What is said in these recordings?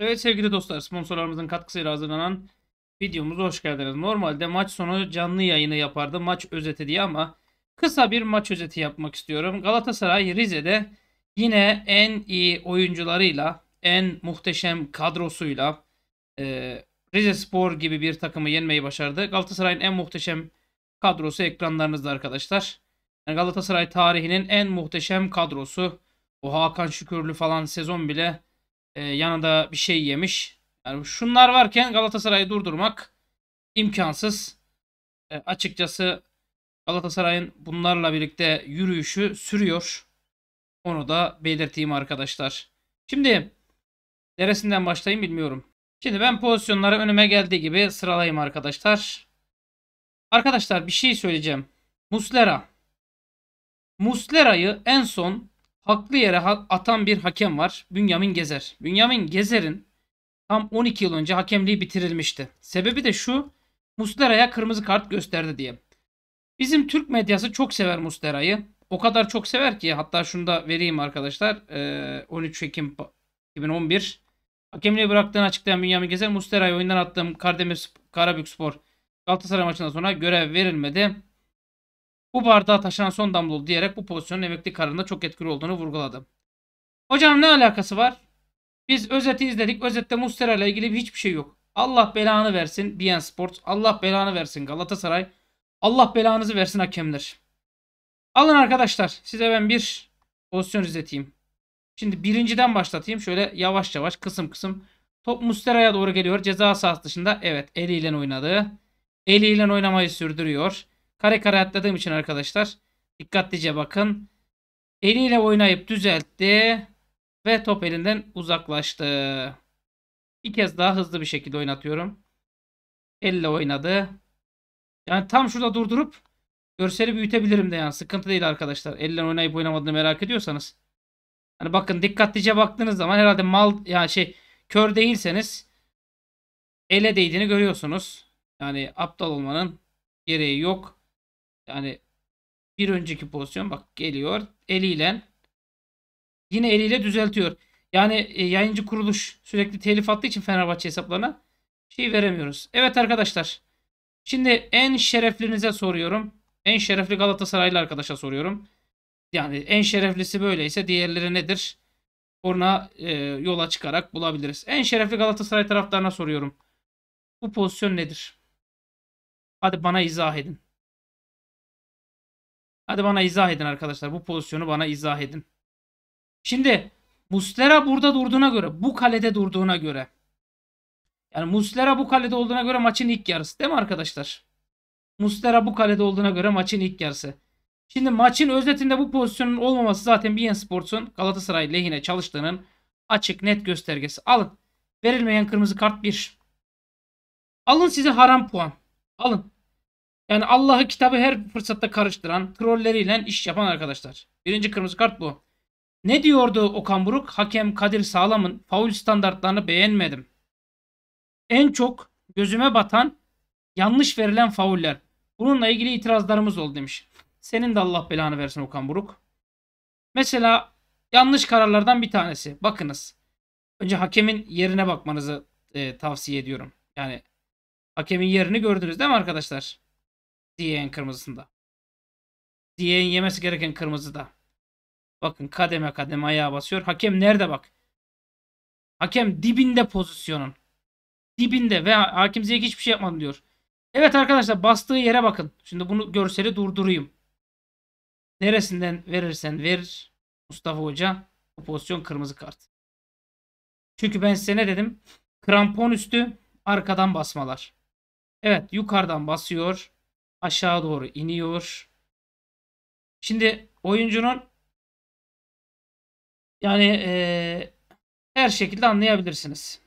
Evet sevgili dostlar sponsorlarımızın katkısıyla hazırlanan videomuza hoş geldiniz. Normalde maç sonu canlı yayını yapardı maç özeti diye ama kısa bir maç özeti yapmak istiyorum. Galatasaray Rize'de yine en iyi oyuncularıyla en muhteşem kadrosuyla e, Rize Spor gibi bir takımı yenmeyi başardı. Galatasaray'ın en muhteşem kadrosu ekranlarınızda arkadaşlar. Yani Galatasaray tarihinin en muhteşem kadrosu. O Hakan Şükürlü falan sezon bile e, yanında bir şey yemiş. Yani şunlar varken Galatasaray'ı durdurmak imkansız. E, açıkçası Galatasaray'ın bunlarla birlikte yürüyüşü sürüyor. Onu da belirteyim arkadaşlar. Şimdi neresinden başlayayım bilmiyorum. Şimdi ben pozisyonları önüme geldiği gibi sıralayayım arkadaşlar. Arkadaşlar bir şey söyleyeceğim. Muslera. Muslera'yı en son haklı yere atan bir hakem var. Bünyamin Gezer. Bünyamin Gezer'in tam 12 yıl önce hakemliği bitirilmişti. Sebebi de şu. Muslera'ya kırmızı kart gösterdi diye. Bizim Türk medyası çok sever Muslera'yı. O kadar çok sever ki hatta şunu da vereyim arkadaşlar. 13 Ekim 2011 Hakemliği bıraktığını açıklayan Bünyamin Gezer, Mustera'yı oyundan attığım Kardemir Karabük Spor Galatasaray maçından sonra görev verilmedi. Bu bardağa taşıran son damla oldu diyerek bu pozisyonun emekli kararında çok etkili olduğunu vurguladı. Hocam ne alakası var? Biz özeti izledik. Özette Mustera ile ilgili hiçbir şey yok. Allah belanı versin BN Sport. Allah belanı versin Galatasaray. Allah belanızı versin hakemler. Alın arkadaşlar. Size ben bir pozisyon izleteyim. Şimdi birinciden başlatayım. Şöyle yavaş yavaş kısım kısım. Top Mustera'ya doğru geliyor. Ceza sahası dışında. Evet eliyle oynadı. Eliyle oynamayı sürdürüyor. Kare kare atladığım için arkadaşlar dikkatlice bakın. Eliyle oynayıp düzeltti ve top elinden uzaklaştı. Bir kez daha hızlı bir şekilde oynatıyorum. Elle oynadı. Yani tam şurada durdurup görseli büyütebilirim de yani sıkıntı değil arkadaşlar. Elle oynayıp oynamadığını merak ediyorsanız. Hani bakın dikkatlice baktığınız zaman herhalde mal yani şey kör değilseniz ele değdiğini görüyorsunuz. Yani aptal olmanın gereği yok. Yani bir önceki pozisyon bak geliyor eliyle yine eliyle düzeltiyor. Yani e, yayıncı kuruluş sürekli telif attığı için Fenerbahçe hesaplarına şey veremiyoruz. Evet arkadaşlar. Şimdi en şereflinize soruyorum. En şerefli Galatasaraylı arkadaşa soruyorum. Yani en şereflisi böyleyse diğerleri nedir? Ona e, yola çıkarak bulabiliriz. En şerefli Galatasaray taraftarına soruyorum. Bu pozisyon nedir? Hadi bana izah edin. Hadi bana izah edin arkadaşlar. Bu pozisyonu bana izah edin. Şimdi Muslera burada durduğuna göre, bu kalede durduğuna göre. Yani Muslera bu kalede olduğuna göre maçın ilk yarısı değil mi arkadaşlar? Muslera bu kalede olduğuna göre maçın ilk yarısı. Şimdi maçın özetinde bu pozisyonun olmaması zaten Bien Sports'un Galatasaray lehine çalıştığının açık net göstergesi. Alın. Verilmeyen kırmızı kart 1. Alın size haram puan. Alın. Yani Allah'ı kitabı her fırsatta karıştıran, trolleriyle iş yapan arkadaşlar. Birinci kırmızı kart bu. Ne diyordu Okan Buruk? Hakem Kadir Sağlam'ın faul standartlarını beğenmedim. En çok gözüme batan yanlış verilen fauller. Bununla ilgili itirazlarımız oldu demiş. Senin de Allah belanı versin Okan Buruk. Mesela yanlış kararlardan bir tanesi. Bakınız. Önce hakemin yerine bakmanızı e, tavsiye ediyorum. Yani hakemin yerini gördünüz değil mi arkadaşlar? Diyen kırmızısında. Diyen yemesi gereken kırmızıda. Bakın kademe kademe ayağa basıyor. Hakem nerede bak. Hakem dibinde pozisyonun. Dibinde ve hakim Ziyek hiçbir şey yapmadı diyor. Evet arkadaşlar bastığı yere bakın. Şimdi bunu görseli durdurayım. Neresinden verirsen ver Mustafa Hoca bu pozisyon kırmızı kart. Çünkü ben size ne dedim? Krampon üstü arkadan basmalar. Evet yukarıdan basıyor aşağı doğru iniyor. Şimdi oyuncunun yani e, her şekilde anlayabilirsiniz.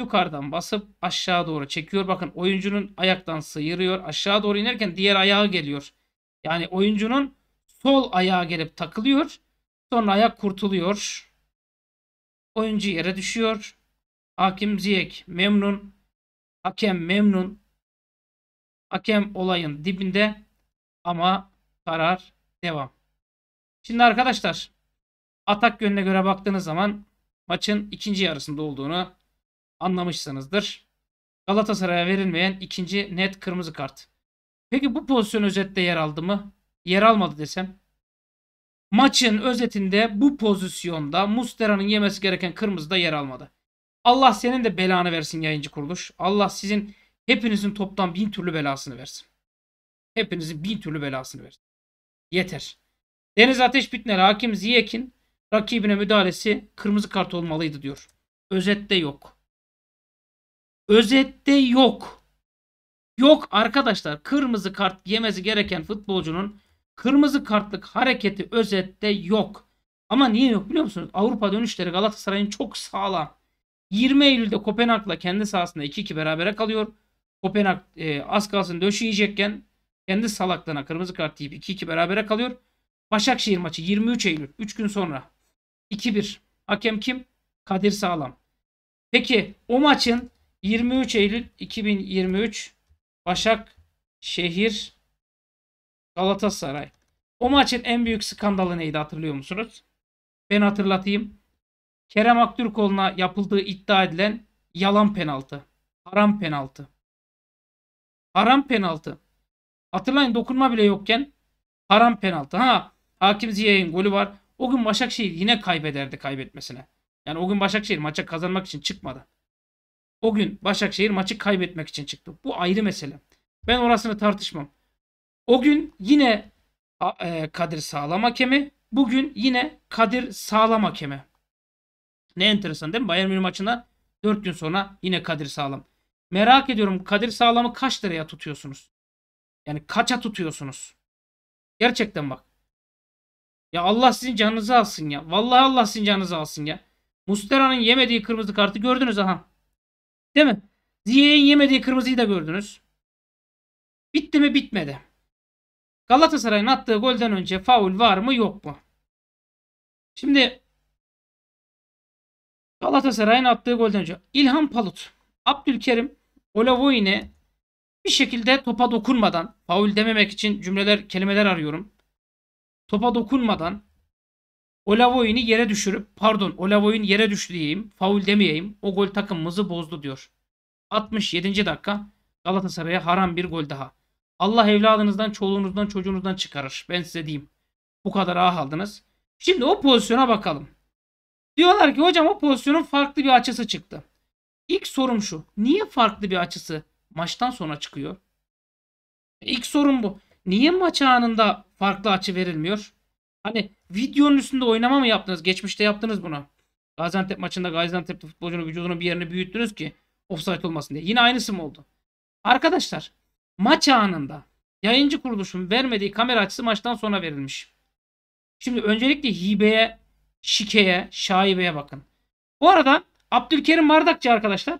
Yukarıdan basıp aşağı doğru çekiyor. Bakın oyuncunun ayaktan sıyırıyor. Aşağı doğru inerken diğer ayağı geliyor. Yani oyuncunun sol ayağı gelip takılıyor. Sonra ayak kurtuluyor. Oyuncu yere düşüyor. Hakim Ziyek memnun. Hakem memnun. Hakem olayın dibinde ama karar devam. Şimdi arkadaşlar atak yönüne göre baktığınız zaman maçın ikinci yarısında olduğunu anlamışsınızdır. Galatasaray'a verilmeyen ikinci net kırmızı kart. Peki bu pozisyon özette yer aldı mı? Yer almadı desem. Maçın özetinde bu pozisyonda Mustera'nın yemesi gereken kırmızı da yer almadı. Allah senin de belanı versin yayıncı kuruluş. Allah sizin Hepinizin toptan bin türlü belasını versin. Hepinizin bin türlü belasını versin. Yeter. Deniz Ateş Bitner hakim Ziyek'in rakibine müdahalesi kırmızı kart olmalıydı diyor. Özette yok. Özette yok. Yok arkadaşlar kırmızı kart yemesi gereken futbolcunun kırmızı kartlık hareketi özette yok. Ama niye yok biliyor musunuz? Avrupa dönüşleri Galatasaray'ın çok sağlam. 20 Eylül'de Kopenhag'la kendi sahasında 2-2 berabere kalıyor. Kopenhag e, az kalsın döşeyecekken kendi salaklığına kırmızı kart deyip 2-2 berabere kalıyor. Başakşehir maçı 23 Eylül 3 gün sonra 2-1. Hakem kim? Kadir Sağlam. Peki o maçın 23 Eylül 2023 Başakşehir Galatasaray. O maçın en büyük skandalı neydi hatırlıyor musunuz? Ben hatırlatayım. Kerem Aktürkoğlu'na yapıldığı iddia edilen yalan penaltı. Haram penaltı haram penaltı. Hatırlayın dokunma bile yokken haram penaltı. Ha Hakim Ziya'nın golü var. O gün Başakşehir yine kaybederdi kaybetmesine. Yani o gün Başakşehir maça kazanmak için çıkmadı. O gün Başakşehir maçı kaybetmek için çıktı. Bu ayrı mesele. Ben orasını tartışmam. O gün yine e, Kadir Sağlam hakemi. Bugün yine Kadir Sağlam hakemi. Ne enteresan değil mi? Bayern Münih maçından 4 gün sonra yine Kadir Sağlam. Merak ediyorum Kadir Sağlam'ı kaç liraya tutuyorsunuz? Yani kaça tutuyorsunuz? Gerçekten bak. Ya Allah sizin canınızı alsın ya. Vallahi Allah sizin canınızı alsın ya. Mustera'nın yemediği kırmızı kartı gördünüz aha. Değil mi? Ziye'nin yemediği kırmızıyı da gördünüz. Bitti mi bitmedi. Galatasaray'ın attığı golden önce faul var mı yok mu? Şimdi Galatasaray'ın attığı golden önce İlhan Palut, Abdülkerim Olavoyne bir şekilde topa dokunmadan, faul dememek için cümleler, kelimeler arıyorum. Topa dokunmadan Olavoyne'i yere düşürüp, pardon Olavoyne yere düştü diyeyim, faul demeyeyim. O gol takımımızı bozdu diyor. 67. dakika Galatasaray'a haram bir gol daha. Allah evladınızdan, çoluğunuzdan, çocuğunuzdan çıkarır. Ben size diyeyim. Bu kadar ah aldınız. Şimdi o pozisyona bakalım. Diyorlar ki hocam o pozisyonun farklı bir açısı çıktı. İlk sorum şu. Niye farklı bir açısı maçtan sonra çıkıyor? İlk sorun bu. Niye maç anında farklı açı verilmiyor? Hani videonun üstünde oynama mı yaptınız? Geçmişte yaptınız bunu. Gaziantep maçında Gaziantep futbolcunun vücudunun bir yerini büyüttünüz ki offside olmasın diye. Yine aynısı mı oldu? Arkadaşlar maç anında yayıncı kuruluşun vermediği kamera açısı maçtan sonra verilmiş. Şimdi öncelikle hibeye, şikeye, şaibeye bakın. Bu arada Abdülkerim Bardakçı arkadaşlar.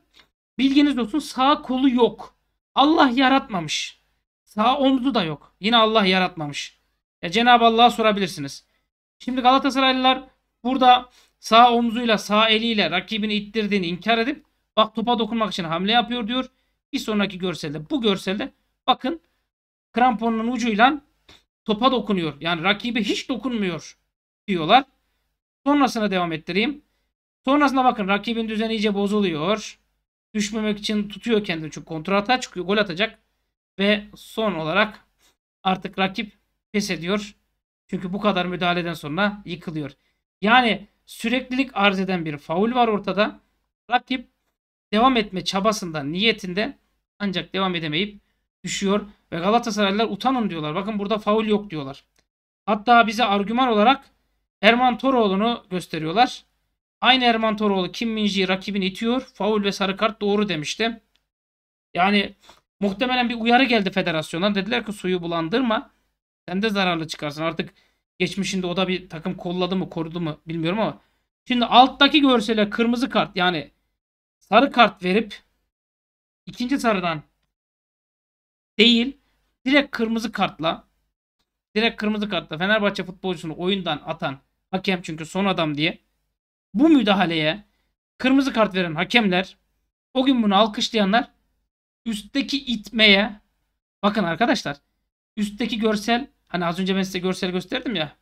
Bilginiz olsun sağ kolu yok. Allah yaratmamış. Sağ omzu da yok. Yine Allah yaratmamış. Ya Cenab-ı Allah'a sorabilirsiniz. Şimdi Galatasaraylılar burada sağ omzuyla sağ eliyle rakibini ittirdiğini inkar edip bak topa dokunmak için hamle yapıyor diyor. Bir sonraki görselde bu görselde bakın kramponun ucuyla topa dokunuyor. Yani rakibi hiç dokunmuyor diyorlar. Sonrasına devam ettireyim. Sonrasında bakın rakibin düzeni iyice bozuluyor. Düşmemek için tutuyor kendini çünkü kontrata çıkıyor. Gol atacak. Ve son olarak artık rakip pes ediyor. Çünkü bu kadar müdahaleden sonra yıkılıyor. Yani süreklilik arz eden bir faul var ortada. Rakip devam etme çabasında, niyetinde ancak devam edemeyip düşüyor. Ve Galatasaraylılar utanın diyorlar. Bakın burada faul yok diyorlar. Hatta bize argüman olarak Erman Toroğlu'nu gösteriyorlar. Aynı Erman Toroğlu Kim Minji rakibini itiyor. Faul ve sarı kart doğru demişti. Yani muhtemelen bir uyarı geldi federasyondan. Dediler ki suyu bulandırma. Sen de zararlı çıkarsın. Artık geçmişinde o da bir takım kolladı mı korudu mu bilmiyorum ama. Şimdi alttaki görsele kırmızı kart yani sarı kart verip ikinci sarıdan değil direkt kırmızı kartla direkt kırmızı kartla Fenerbahçe futbolcusunu oyundan atan hakem çünkü son adam diye bu müdahaleye kırmızı kart veren hakemler, o gün bunu alkışlayanlar üstteki itmeye bakın arkadaşlar üstteki görsel hani az önce ben size görsel gösterdim ya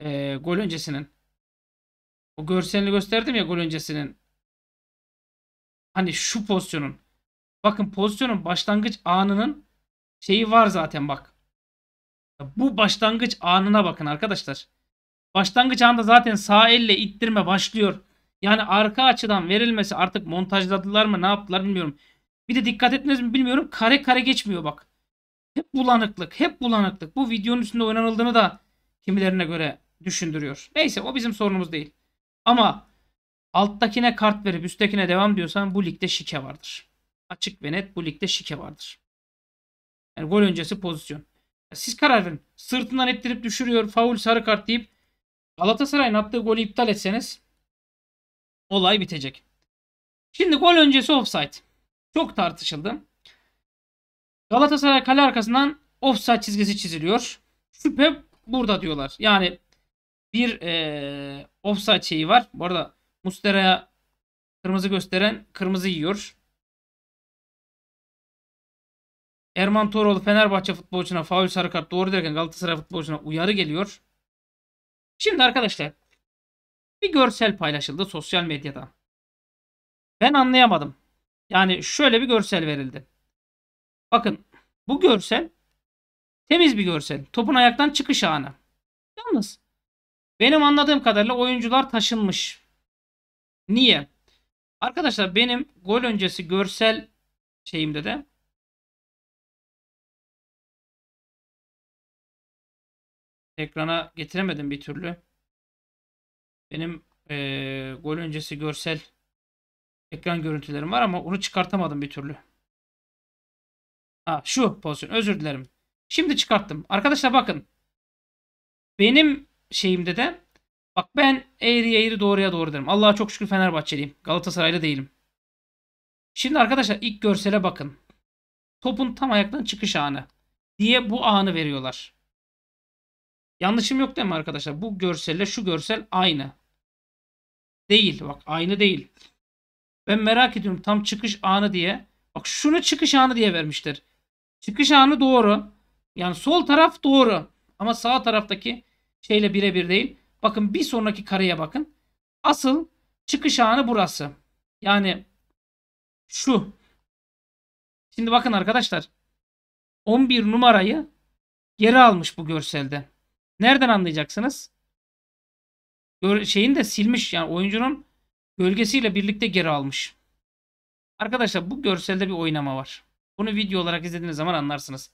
e, gol öncesinin o görselini gösterdim ya gol öncesinin hani şu pozisyonun bakın pozisyonun başlangıç anının şeyi var zaten bak bu başlangıç anına bakın arkadaşlar Başlangıç anda zaten sağ elle ittirme başlıyor. Yani arka açıdan verilmesi artık montajladılar mı ne yaptılar bilmiyorum. Bir de dikkat etmez mi bilmiyorum. Kare kare geçmiyor bak. Hep bulanıklık. Hep bulanıklık. Bu videonun üstünde oynanıldığını da kimilerine göre düşündürüyor. Neyse o bizim sorunumuz değil. Ama alttakine kart verip üsttekine devam diyorsan bu ligde şike vardır. Açık ve net bu ligde şike vardır. Yani gol öncesi pozisyon. Siz karar verin. Sırtından ettirip düşürüyor. Faul sarı kart deyip Galatasaray'ın attığı golü iptal etseniz olay bitecek. Şimdi gol öncesi offside. Çok tartışıldı. Galatasaray kale arkasından offside çizgisi çiziliyor. Şüphe burada diyorlar. Yani bir ee, offside şeyi var. Bu arada Mustera'ya kırmızı gösteren kırmızı yiyor. Erman Toroğlu Fenerbahçe futbolcuna faul sarı kart doğru derken Galatasaray futbolcuna uyarı geliyor. Şimdi arkadaşlar bir görsel paylaşıldı sosyal medyada. Ben anlayamadım. Yani şöyle bir görsel verildi. Bakın bu görsel temiz bir görsel. Topun ayaktan çıkış anı. Yalnız benim anladığım kadarıyla oyuncular taşınmış. Niye? Arkadaşlar benim gol öncesi görsel şeyimde de ekrana getiremedim bir türlü. Benim e, gol öncesi görsel ekran görüntülerim var ama onu çıkartamadım bir türlü. Ha, şu pozisyon özür dilerim. Şimdi çıkarttım. Arkadaşlar bakın. Benim şeyimde de bak ben eğri eğri doğruya doğru derim. Allah'a çok şükür Fenerbahçeliyim. Galatasaraylı değilim. Şimdi arkadaşlar ilk görsele bakın. Topun tam ayaktan çıkış anı diye bu anı veriyorlar. Yanlışım yok değil mi arkadaşlar? Bu görselle şu görsel aynı. Değil. Bak aynı değil. Ben merak ediyorum tam çıkış anı diye. Bak şunu çıkış anı diye vermiştir. Çıkış anı doğru. Yani sol taraf doğru. Ama sağ taraftaki şeyle birebir değil. Bakın bir sonraki kareye bakın. Asıl çıkış anı burası. Yani şu. Şimdi bakın arkadaşlar. 11 numarayı geri almış bu görselde. Nereden anlayacaksınız? Şeyin de silmiş yani oyuncunun gölgesiyle birlikte geri almış. Arkadaşlar bu görselde bir oynama var. Bunu video olarak izlediğiniz zaman anlarsınız.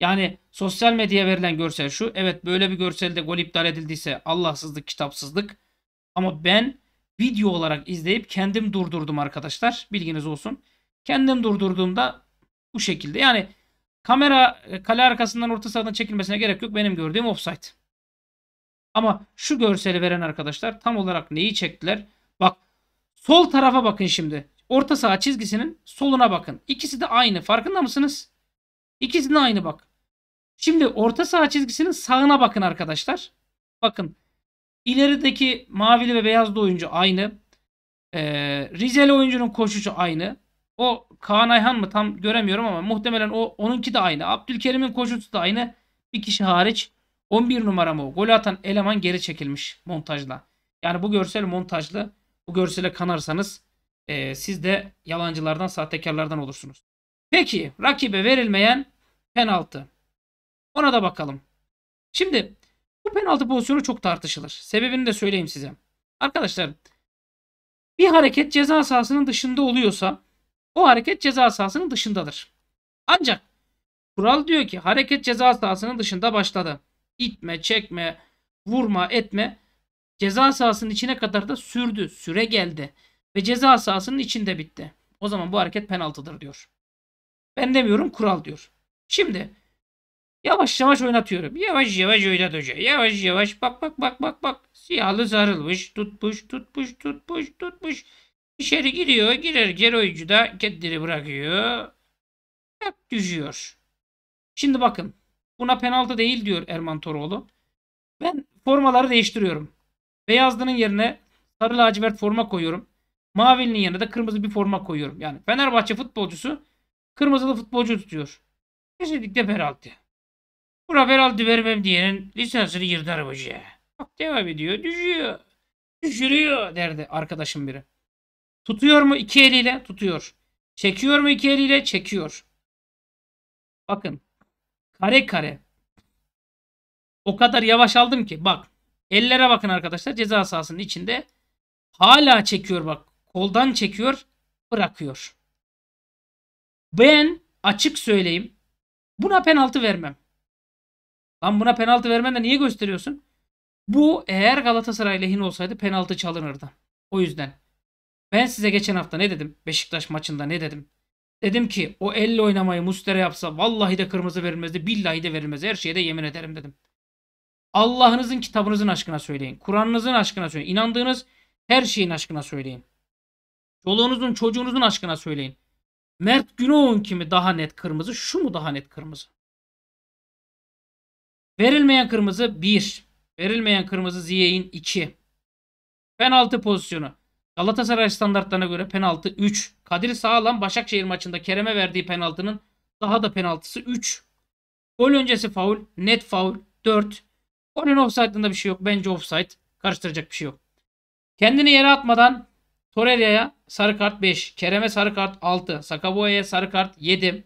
Yani sosyal medyaya verilen görsel şu. Evet böyle bir görselde gol iptal edildiyse Allahsızlık, kitapsızlık. Ama ben video olarak izleyip kendim durdurdum arkadaşlar. Bilginiz olsun. Kendim durdurduğumda bu şekilde. Yani kamera e, kale arkasından orta sahadan çekilmesine gerek yok. Benim gördüğüm offside. Ama şu görseli veren arkadaşlar tam olarak neyi çektiler? Bak sol tarafa bakın şimdi. Orta saha çizgisinin soluna bakın. İkisi de aynı. Farkında mısınız? İkisi de aynı bak. Şimdi orta saha çizgisinin sağına bakın arkadaşlar. Bakın. ilerideki mavili ve beyazlı oyuncu aynı. Ee, Rizeli oyuncunun koşucu aynı. O Kaan Ayhan mı tam göremiyorum ama muhtemelen o onunki de aynı. Abdülkerim'in koşusu da aynı. Bir kişi hariç. 11 numara mı? Golü atan eleman geri çekilmiş montajla. Yani bu görsel montajlı. Bu görsele kanarsanız e, siz de yalancılardan, sahtekarlardan olursunuz. Peki rakibe verilmeyen penaltı. Ona da bakalım. Şimdi bu penaltı pozisyonu çok tartışılır. Sebebini de söyleyeyim size. Arkadaşlar bir hareket ceza sahasının dışında oluyorsa o hareket ceza sahasının dışındadır. Ancak kural diyor ki hareket ceza sahasının dışında başladı itme, çekme, vurma, etme ceza sahasının içine kadar da sürdü. Süre geldi. Ve ceza sahasının içinde bitti. O zaman bu hareket penaltıdır diyor. Ben demiyorum kural diyor. Şimdi yavaş yavaş oynatıyorum. Yavaş yavaş oynatacağım. Yavaş yavaş bak bak bak bak bak. Siyahlı sarılmış tutmuş tutmuş tutmuş tutmuş. İçeri giriyor. Girerken oyuncu da kendini bırakıyor. Hep düşüyor. Şimdi bakın. Buna penaltı değil diyor Erman Toroğlu. Ben formaları değiştiriyorum. Beyazlının yerine sarı lacivert forma koyuyorum. Mavinin yerine de kırmızı bir forma koyuyorum. Yani Fenerbahçe futbolcusu kırmızılı futbolcu tutuyor. Kesinlikle penaltı. Buna penaltı vermem diyenin lisansını yırtarım hocaya. Bak devam ediyor. Düşüyor. Düşürüyor derdi arkadaşım biri. Tutuyor mu iki eliyle? Tutuyor. Çekiyor mu iki eliyle? Çekiyor. Bakın Kare kare. O kadar yavaş aldım ki. Bak ellere bakın arkadaşlar. Ceza sahasının içinde. Hala çekiyor bak. Koldan çekiyor. Bırakıyor. Ben açık söyleyeyim. Buna penaltı vermem. Lan buna penaltı vermen de niye gösteriyorsun? Bu eğer Galatasaray lehine olsaydı penaltı çalınırdı. O yüzden. Ben size geçen hafta ne dedim? Beşiktaş maçında ne dedim? Dedim ki o elle oynamayı Mustera yapsa vallahi de kırmızı verilmezdi. Billahi de verilmez. Her şeye de yemin ederim dedim. Allah'ınızın kitabınızın aşkına söyleyin. Kur'an'ınızın aşkına söyleyin. İnandığınız her şeyin aşkına söyleyin. Çoluğunuzun çocuğunuzun aşkına söyleyin. Mert Günoğ'un kimi daha net kırmızı? Şu mu daha net kırmızı? Verilmeyen kırmızı 1. Verilmeyen kırmızı ziyeyin 2. Penaltı pozisyonu. Galatasaray standartlarına göre penaltı 3. Kadir Sağlam Başakşehir maçında Kerem'e verdiği penaltının daha da penaltısı 3. Gol öncesi faul, net faul 4. Golün offside'ında bir şey yok. Bence offside. Karıştıracak bir şey yok. Kendini yere atmadan Torreira'ya sarı kart 5. Kerem'e sarı kart 6. Sakaboya'ya sarı kart 7. E,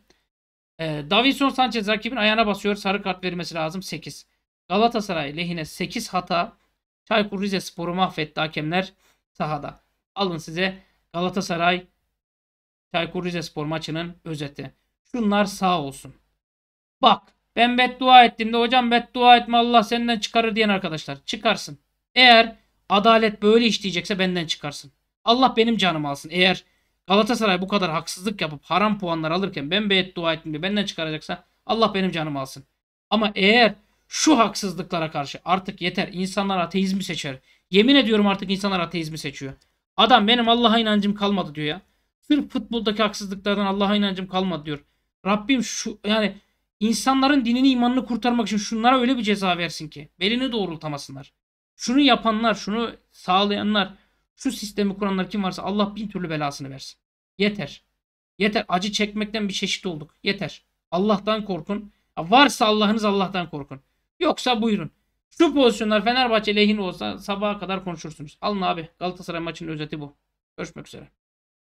ee, Davinson Sanchez rakibin ayağına basıyor. Sarı kart vermesi lazım 8. Galatasaray lehine 8 hata. Çaykur Rizespor'u mahvetti hakemler sahada. Alın size Galatasaray Çaykur Rizespor maçının özeti. Şunlar sağ olsun. Bak ben beddua ettim de hocam beddua etme Allah senden çıkarır diyen arkadaşlar çıkarsın. Eğer adalet böyle işleyecekse benden çıkarsın. Allah benim canımı alsın. Eğer Galatasaray bu kadar haksızlık yapıp haram puanlar alırken ben beddua ettim de benden çıkaracaksa Allah benim canımı alsın. Ama eğer şu haksızlıklara karşı artık yeter insanlar ateizmi seçer. Yemin ediyorum artık insanlar ateizmi seçiyor. Adam benim Allah'a inancım kalmadı diyor ya. Sırf futboldaki haksızlıklardan Allah'a inancım kalmadı diyor. Rabbim şu yani insanların dinini imanını kurtarmak için şunlara öyle bir ceza versin ki belini doğrultamasınlar. Şunu yapanlar, şunu sağlayanlar, şu sistemi kuranlar kim varsa Allah bin türlü belasını versin. Yeter. Yeter. Acı çekmekten bir çeşit olduk. Yeter. Allah'tan korkun. Varsa Allah'ınız Allah'tan korkun. Yoksa buyurun. Şu pozisyonlar Fenerbahçe lehine olsa sabaha kadar konuşursunuz. Alın abi Galatasaray maçının özeti bu. Görüşmek üzere.